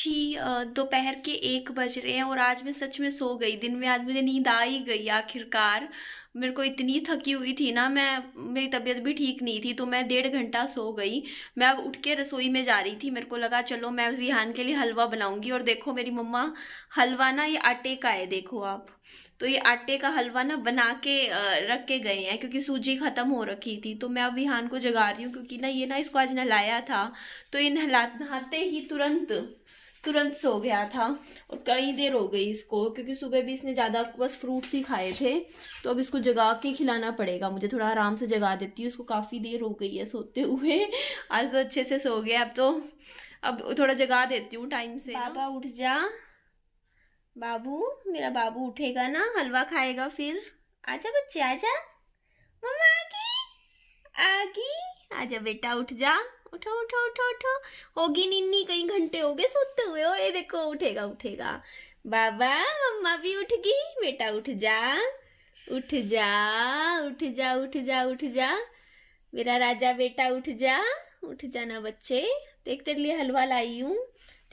जी दोपहर के एक बज रहे हैं और आज मैं सच में सो गई दिन में आज मुझे नींद आ ही गई आखिरकार मेरे को इतनी थकी हुई थी ना मैं मेरी तबीयत भी ठीक नहीं थी तो मैं डेढ़ घंटा सो गई मैं अब उठ के रसोई में जा रही थी मेरे को लगा चलो मैं रिहान के लिए हलवा बनाऊंगी और देखो मेरी मम्मा हलवा ना ये आटे का है देखो आप तो ये आटे का हलवा ना बना के रख के गए हैं क्योंकि सूजी ख़त्म हो रखी थी तो मैं अब विहान को जगा रही हूँ क्योंकि ना ये ना इसको आज नहलाया था तो ये नहला नहाते ही तुरंत तुरंत सो गया था और कई देर हो गई इसको क्योंकि सुबह भी इसने ज़्यादा बस फ्रूट्स ही खाए थे तो अब इसको जगा के खिलाना पड़ेगा मुझे थोड़ा आराम से जगा देती हूँ इसको काफ़ी देर हो गई है सोते हुए आज तो अच्छे से सो गया अब तो अब थोड़ा जगा देती हूँ टाइम से बाबा उठ जा बाबू मेरा बाबू उठेगा ना हलवा खाएगा फिर आजा बच्चे आजा मम्मा आ गई आ जा आजा बेटा उठ जा उठो उठो उठो उठो होगी निन्नी कई घंटे हो गए सोते हुए ओ ये देखो उठेगा उठेगा बाबा मम्मा भी उठ गई बेटा उठ जा उठ जा उठ जा उठ जा उठ जा मेरा राजा बेटा उठ जा उठ जाना बच्चे देख तेरे लिए हलवा लाई हूँ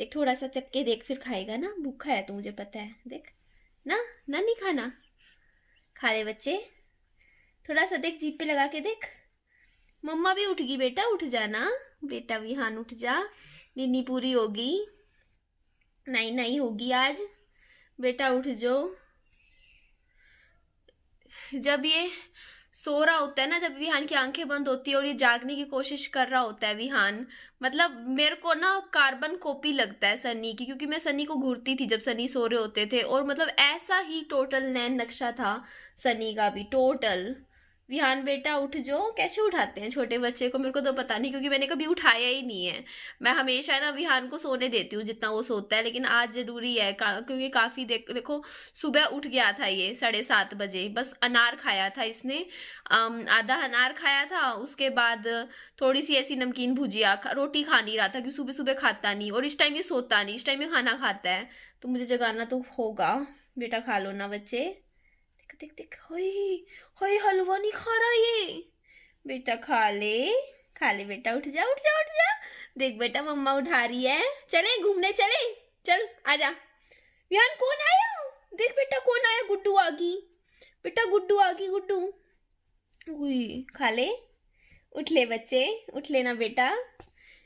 देख थोड़ा सा चक्के देख फिर खाएगा ना भूखा है तो मुझे पता है देख ना ना नहीं खाना खा ले बच्चे थोड़ा सा देख जीप पे लगा के देख मम्मा भी उठ गई बेटा उठ जाना बेटा विहान उठ जा नीनी पूरी होगी नहीं नहीं होगी आज बेटा उठ जो जब ये सो रहा होता है ना जब विहान की आंखें बंद होती है और ये जागने की कोशिश कर रहा होता है विहान मतलब मेरे को ना कार्बन कॉपी लगता है सनी की क्योंकि मैं सनी को घूरती थी जब सनी सो रहे होते थे और मतलब ऐसा ही टोटल नैन नक्शा था सनी का भी टोटल विहान बेटा उठ जो कैसे उठाते हैं छोटे बच्चे को मेरे को तो पता नहीं क्योंकि मैंने कभी उठाया ही नहीं है मैं हमेशा ना विहान को सोने देती हूँ जितना वो सोता है लेकिन आज ज़रूरी है का, क्योंकि काफ़ी देख देखो सुबह उठ गया था ये साढ़े सात बजे बस अनार खाया था इसने आधा अनार खाया था उसके बाद थोड़ी सी ऐसी नमकीन भुजिया रोटी खा नहीं रहा था क्योंकि सुबह सुबह खाता नहीं और इस टाइम ये सोता नहीं इस टाइम ये खाना खाता है तो मुझे जगाना तो होगा बेटा खा लो ना बच्चे देख देख देख हाय हलवा नहीं खा रहा ये बेटा खा ले खा ले बेटा उठ जा उठ जा उठ जा देख बेटा मम्मा उठा रही है चले घूमने चले चल आजा विहान कौन आया देख बेटा कौन आया गुड्डू आ गई बेटा गुड्डू आ गई गुड्डू उई खा ले उठ ले बच्चे उठ लेना बेटा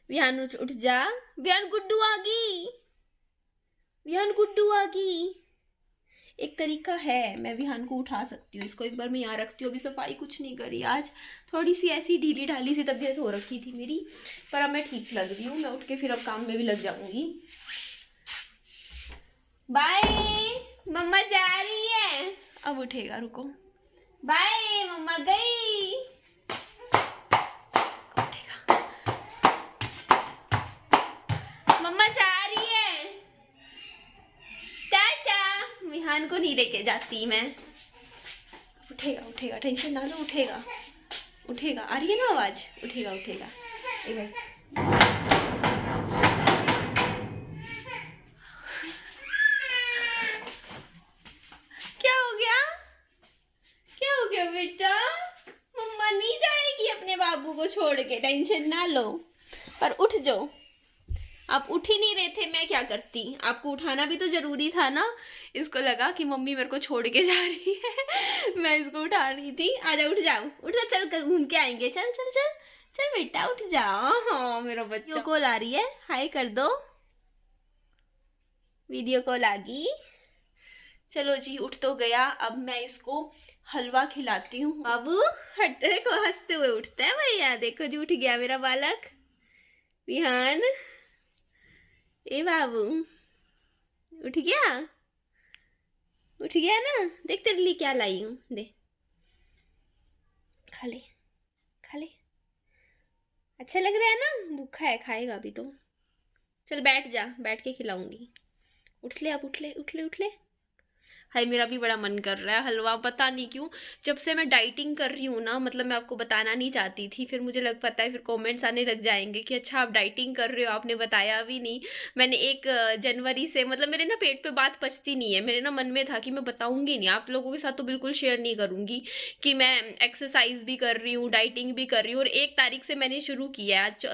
विहान उठ जा विहान गुड्डू आ गई विहान गुड्डू आ गई एक तरीका है मैं विहान को उठा सकती हूँ इसको एक बार मैं यहाँ रखती हूँ अभी सफाई कुछ नहीं करी आज थोड़ी सी ऐसी ढीली ढाली सी तबीयत हो रखी थी मेरी पर अब मैं ठीक लग रही हूँ मैं उठ के फिर अब काम में भी लग जाऊंगी बाय मम्मा जा रही है अब उठेगा रुको बाय मम्मा गई रेहान को नहीं लेके जाती मैं उठेगा उठेगा टेंशन ना लो उठेगा उठेगा आ रही है ना आवाज़ उठेगा उठेगा क्या हो गया क्या हो गया बेटा मम्मा नहीं जाएगी अपने बाबू को छोड़ के टेंशन ना लो पर उठ जाओ आप उठ ही नहीं रहे थे मैं क्या करती आपको उठाना भी तो ज़रूरी था ना इसको लगा कि मम्मी मेरे को छोड़ के जा रही है मैं इसको उठा रही थी जाओ उठ जाओ उठ जाओ चल कर घूम के आएंगे चल चल चल चल बेटा उठ जाओ हाँ, हाँ मेरा बच्चा कॉल आ रही है हाई कर दो वीडियो कॉल आ गई चलो जी उठ तो गया अब मैं इसको हलवा खिलाती हूँ अब हटे को हंसते हुए उठता है भैया देखो जी उठ गया मेरा बालक विहान ए बाबू उठ गया उठ गया ना देख तेरे लिए क्या लाई हूँ दे खा ले खा ले अच्छा लग रहा है ना भूखा है खाएगा अभी तो चल बैठ जा बैठ के खिलाऊंगी उठ ले अब उठ ले उठ ले उठ ले हाय मेरा भी बड़ा मन कर रहा है हलवा पता नहीं क्यों जब से मैं डाइटिंग कर रही हूँ ना मतलब मैं आपको बताना नहीं चाहती थी फिर मुझे लग पता है फिर कमेंट्स आने लग जाएंगे कि अच्छा आप डाइटिंग कर रहे हो आपने बताया भी नहीं मैंने एक जनवरी से मतलब मेरे ना पेट पे बात पचती नहीं है मेरे ना मन में था कि मैं बताऊँगी नहीं आप लोगों के साथ तो बिल्कुल शेयर नहीं करूँगी कि मैं एक्सरसाइज भी कर रही हूँ डाइटिंग भी कर रही हूँ और एक तारीख से मैंने शुरू किया आज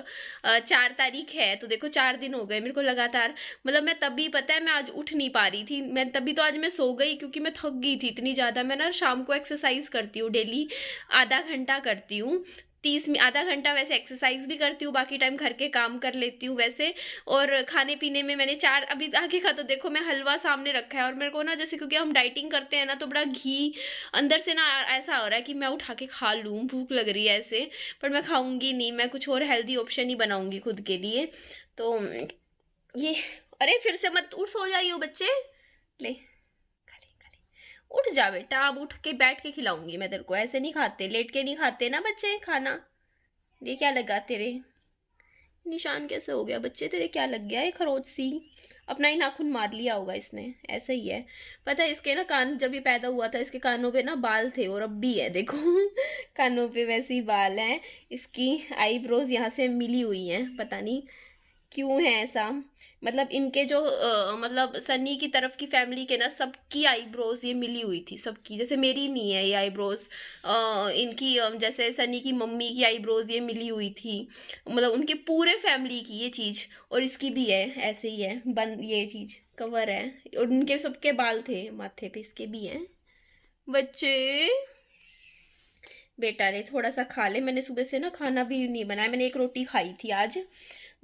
चार तारीख है तो देखो चार दिन हो गए मेरे को लगातार मतलब मैं तभी पता है मैं आज उठ नहीं पा रही थी मैं तभी तो आज मैं सो गई गई क्योंकि मैं थक गई थी इतनी ज़्यादा मैं ना शाम को एक्सरसाइज करती हूँ डेली आधा घंटा करती हूँ तीस में आधा घंटा वैसे एक्सरसाइज भी करती हूँ बाकी टाइम घर के काम कर लेती हूँ वैसे और खाने पीने में मैंने चार अभी आगे का तो देखो मैं हलवा सामने रखा है और मेरे को ना जैसे क्योंकि हम डाइटिंग करते हैं ना तो बड़ा घी अंदर से ना ऐसा हो रहा है कि मैं उठा के खा लूँ भूख लग रही है ऐसे पर मैं खाऊँगी नहीं मैं कुछ और हेल्दी ऑप्शन ही बनाऊँगी खुद के लिए तो ये अरे फिर से मत उठ सो जाइए बच्चे ले उठ जा बेटा अब उठ के बैठ के खिलाऊंगी मैं तेरे को ऐसे नहीं खाते लेट के नहीं खाते ना बच्चे खाना ये क्या लगा तेरे निशान कैसे हो गया बच्चे तेरे क्या लग गया है खरोच सी अपना ही नाखून मार लिया होगा इसने ऐसा ही है पता है इसके ना कान जब ये पैदा हुआ था इसके कानों पे ना बाल थे और अब भी है देखो कानों पे वैसे ही बाल हैं इसकी आईब्रोज यहाँ से मिली हुई हैं पता नहीं क्यों है ऐसा मतलब इनके जो आ, मतलब सनी की तरफ की फैमिली के ना सबकी आईब्रोज ये मिली हुई थी सबकी जैसे मेरी नहीं है ये आईब्रोज इनकी जैसे सनी की मम्मी की आईब्रोज ये मिली हुई थी मतलब उनके पूरे फैमिली की ये चीज़ और इसकी भी है ऐसे ही है बन ये चीज़ कवर है और उनके सबके बाल थे माथे पे इसके भी हैं बच्चे बेटा ने थोड़ा सा खा ले मैंने सुबह से ना खाना भी नहीं बनाया मैंने एक रोटी खाई थी आज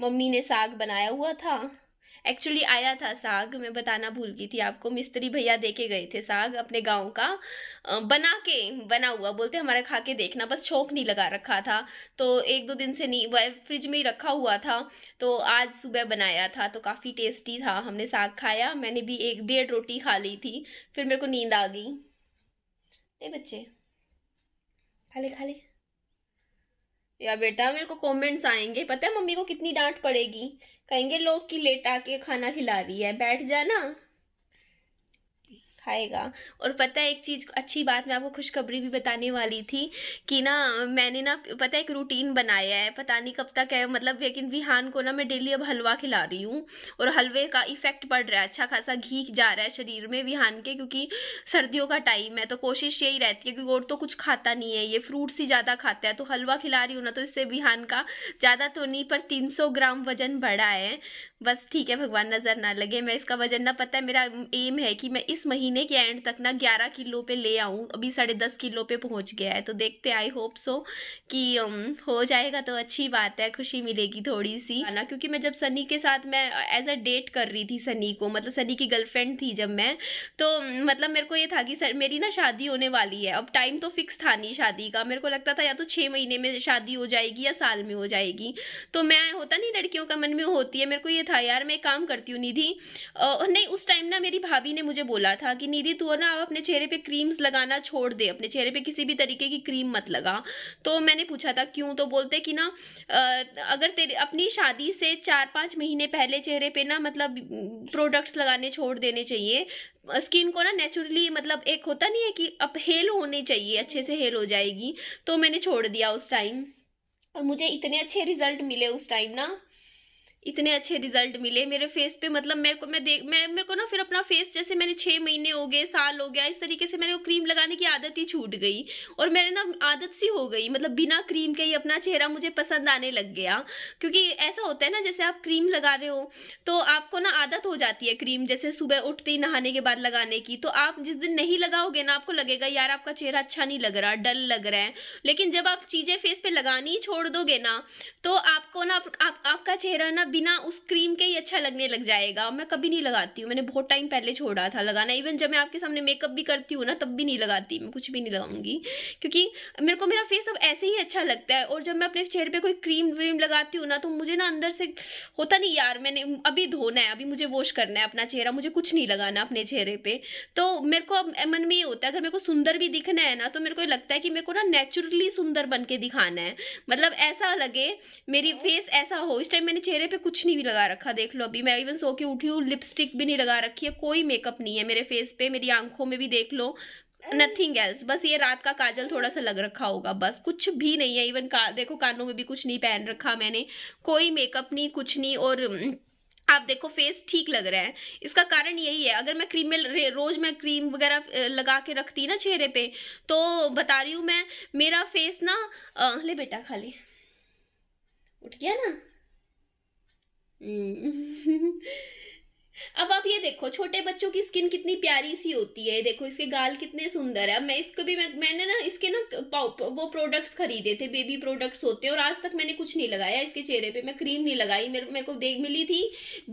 मम्मी ने साग बनाया हुआ था एक्चुअली आया था साग मैं बताना भूल गई थी आपको मिस्त्री भैया दे के गए थे साग अपने गांव का बना के बना हुआ बोलते हमारा खा के देखना बस छोंक नहीं लगा रखा था तो एक दो दिन से नहीं फ्रिज में ही रखा हुआ था तो आज सुबह बनाया था तो काफ़ी टेस्टी था हमने साग खाया मैंने भी एक डेढ़ रोटी खा ली थी फिर मेरे को नींद आ गई बच्चे खा ले खा ले या बेटा मेरे को कमेंट्स आएंगे पता है मम्मी को कितनी डांट पड़ेगी कहेंगे लोग की लेटा के खाना खिला रही है बैठ जाना खाएगा और पता है एक चीज़ अच्छी बात मैं आपको खुशखबरी भी बताने वाली थी कि ना मैंने ना पता है एक रूटीन बनाया है पता नहीं कब तक है मतलब लेकिन विहान को ना मैं डेली अब हलवा खिला रही हूँ और हलवे का इफेक्ट पड़ रहा है अच्छा खासा घी जा रहा है शरीर में विहान के क्योंकि सर्दियों का टाइम है तो कोशिश यही रहती है क्योंकि और तो कुछ खाता नहीं है ये फ्रूट्स ही ज़्यादा खाता है तो हलवा खिला रही हूँ ना तो इससे विहान का ज़्यादा तो नहीं पर तीन ग्राम वजन बढ़ा है बस ठीक है भगवान नज़र ना लगे मैं इसका वजन ना पता है मेरा एम है कि मैं इस महीने महीने के एंड तक ना ग्यारह किलो पे ले आऊँ अभी साढ़े दस किलो पे पहुँच गया है तो देखते हैं आई होप सो कि um, हो जाएगा तो अच्छी बात है खुशी मिलेगी थोड़ी सी ना क्योंकि मैं जब सनी के साथ मैं एज अ डेट कर रही थी सनी को मतलब सनी की गर्लफ्रेंड थी जब मैं तो um, मतलब मेरे को ये था कि सर मेरी ना शादी होने वाली है अब टाइम तो फिक्स था नहीं शादी का मेरे को लगता था या तो छः महीने में शादी हो जाएगी या साल में हो जाएगी तो मैं होता नहीं लड़कियों का मन में होती है मेरे को ये था यार मैं काम करती हूँ निधि नहीं उस टाइम ना मेरी भाभी ने मुझे बोला था कि निधि तू ना अब अपने चेहरे पे क्रीम्स लगाना छोड़ दे अपने चेहरे पे किसी भी तरीके की क्रीम मत लगा तो मैंने पूछा था क्यों तो बोलते कि ना अगर तेरे अपनी शादी से चार पाँच महीने पहले चेहरे पे ना मतलब प्रोडक्ट्स लगाने छोड़ देने चाहिए स्किन को ना नेचुरली मतलब एक होता नहीं है कि अब हेल होने चाहिए अच्छे से हेल हो जाएगी तो मैंने छोड़ दिया उस टाइम और मुझे इतने अच्छे रिजल्ट मिले उस टाइम ना इतने अच्छे रिजल्ट मिले मेरे फेस पे मतलब मेरे को मैं देख मैं मेरे को ना फिर अपना फेस जैसे मैंने छः महीने हो गए साल हो गया इस तरीके से मेरे को क्रीम लगाने की आदत ही छूट गई और मेरे ना आदत सी हो गई मतलब बिना क्रीम के ही अपना चेहरा मुझे पसंद आने लग गया क्योंकि ऐसा होता है ना जैसे आप क्रीम लगा रहे हो तो आपको ना आदत हो जाती है क्रीम जैसे सुबह उठते ही नहाने के बाद लगाने की तो आप जिस दिन नहीं लगाओगे ना आपको लगेगा यार आपका चेहरा अच्छा नहीं लग रहा डल लग रहा है लेकिन जब आप चीज़ें फेस पे लगानी ही छोड़ दोगे ना तो आपको ना आपका चेहरा ना बिना उस क्रीम के ही अच्छा लगने लग जाएगा मैं कभी नहीं लगाती हूँ मैंने बहुत टाइम पहले छोड़ा था लगाना इवन जब मैं आपके सामने मेकअप भी करती हूँ ना तब भी नहीं लगाती मैं कुछ भी नहीं लगाऊंगी क्योंकि मेरे को मेरा फेस अब ऐसे ही अच्छा लगता है और जब मैं अपने चेहरे पर कोई क्रीम व्रीम लगाती हूँ ना तो मुझे ना अंदर से होता नहीं यार मैंने अभी धोना है अभी मुझे वॉश करना है अपना चेहरा मुझे कुछ नहीं लगाना अपने चेहरे पर तो मेरे को मन में ये होता है अगर मेरे को सुंदर भी दिखना है ना तो मेरे को लगता है कि मेरे को ना नेचुरली सुंदर बन के दिखाना है मतलब ऐसा लगे मेरी फेस हाँ। ऐसा हो इस टाइम मैंने चेहरे पे कुछ नहीं लगा रखा देख लो अभी मैं इवन सो के उठी हूँ लिपस्टिक भी नहीं लगा रखी है कोई मेकअप नहीं है मेरे फेस पे मेरी आंखों में भी देख लो नथिंग एल्स बस ये रात का काजल थोड़ा सा लग रखा होगा बस कुछ भी नहीं है इवन का देखो कानों में भी कुछ नहीं पहन रखा मैंने कोई मेकअप नहीं कुछ नहीं और आप देखो फेस ठीक लग रहा है इसका कारण यही है अगर मैं क्रीम में रोज मैं क्रीम वगैरह लगा के रखती ना चेहरे पे तो बता रही हूँ मैं मेरा फेस ना ले बेटा खाली उठ गया ना 嗯。अब आप ये देखो छोटे बच्चों की स्किन कितनी प्यारी सी होती है देखो इसके गाल कितने सुंदर है अब मैं इसको भी मैं, मैंने ना इसके ना वो प्रोडक्ट्स खरीदे थे बेबी प्रोडक्ट्स होते हैं और आज तक मैंने कुछ नहीं लगाया इसके चेहरे पे मैं क्रीम नहीं लगाई मेरे मेरे को देख मिली थी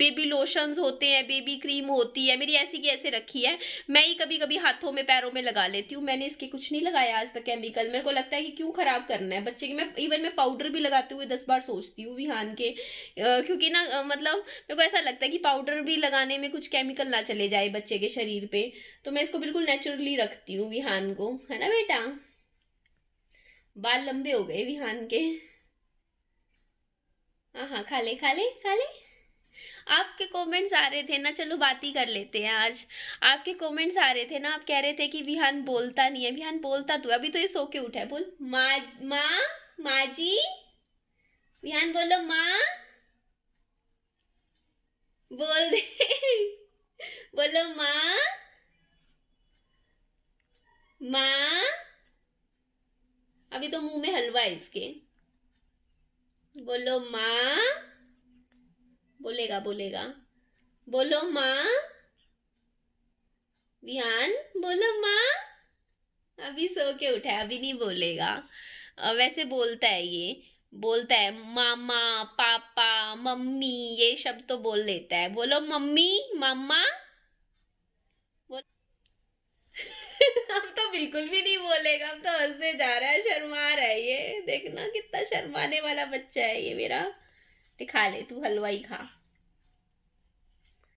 बेबी लोशंस होते हैं बेबी क्रीम होती है मेरी ऐसी की ऐसे रखी है मैं ही कभी कभी हाथों में पैरों में लगा लेती हूँ मैंने इसके कुछ नहीं लगाया आज तक केमिकल मेरे को लगता है कि क्यों खराब करना है बच्चे की मैं इवन मैं पाउडर भी लगाते हुए दस बार सोचती हूँ विहान के क्योंकि ना मतलब मेरे को ऐसा लगता है कि पाउडर भी लगा लगाने में कुछ केमिकल ना चले जाए बच्चे के शरीर पे तो मैं इसको बिल्कुल नेचुरली रखती हूँ विहान को है ना बेटा बाल लंबे हो गए विहान के हाँ हाँ खा ले खा ले खा ले आपके कमेंट्स आ रहे थे ना चलो बात ही कर लेते हैं आज आपके कमेंट्स आ रहे थे ना आप कह रहे थे कि विहान बोलता नहीं है विहान बोलता तो अभी तो ये सो के उठा है बोल माँ माँ माँ जी विहान बोलो माँ बोल दे बोलो माँ माँ अभी तो मुंह में हलवा है इसके बोलो माँ बोलेगा बोलेगा बोलो माँ विहान बोलो माँ अभी सो के उठा है अभी नहीं बोलेगा वैसे बोलता है ये बोलता है मामा पापा मम्मी ये शब्द तो बोल लेता है बोलो मम्मी मामा बोल अब तो बिल्कुल भी नहीं बोलेगा अब तो हंसने जा रहा है शर्मा रहा है ये देखना कितना शर्माने वाला बच्चा है ये मेरा दिखा ले तू हलवाई खा